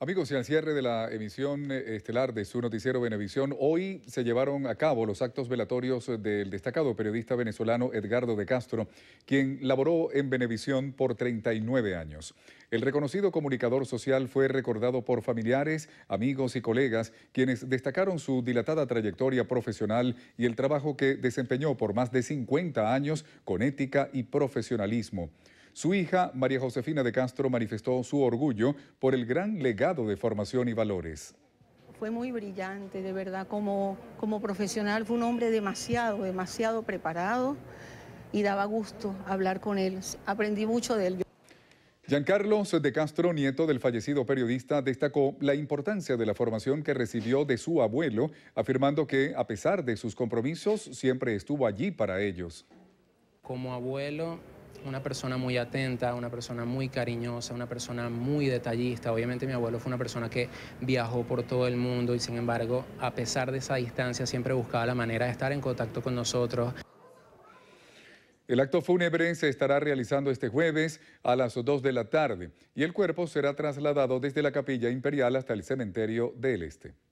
Amigos, y al cierre de la emisión eh, estelar de su noticiero Benevisión, hoy se llevaron a cabo los actos velatorios eh, del destacado periodista venezolano Edgardo de Castro, quien laboró en Benevisión por 39 años. El reconocido comunicador social fue recordado por familiares, amigos y colegas, quienes destacaron su dilatada trayectoria profesional y el trabajo que desempeñó por más de 50 años con ética y profesionalismo. Su hija, María Josefina de Castro, manifestó su orgullo por el gran legado de formación y valores. Fue muy brillante, de verdad, como, como profesional, fue un hombre demasiado, demasiado preparado y daba gusto hablar con él. Aprendí mucho de él. Carlos de Castro, nieto del fallecido periodista, destacó la importancia de la formación que recibió de su abuelo, afirmando que, a pesar de sus compromisos, siempre estuvo allí para ellos. Como abuelo, una persona muy atenta, una persona muy cariñosa, una persona muy detallista. Obviamente mi abuelo fue una persona que viajó por todo el mundo y sin embargo, a pesar de esa distancia, siempre buscaba la manera de estar en contacto con nosotros. El acto fúnebre se estará realizando este jueves a las 2 de la tarde y el cuerpo será trasladado desde la Capilla Imperial hasta el Cementerio del Este.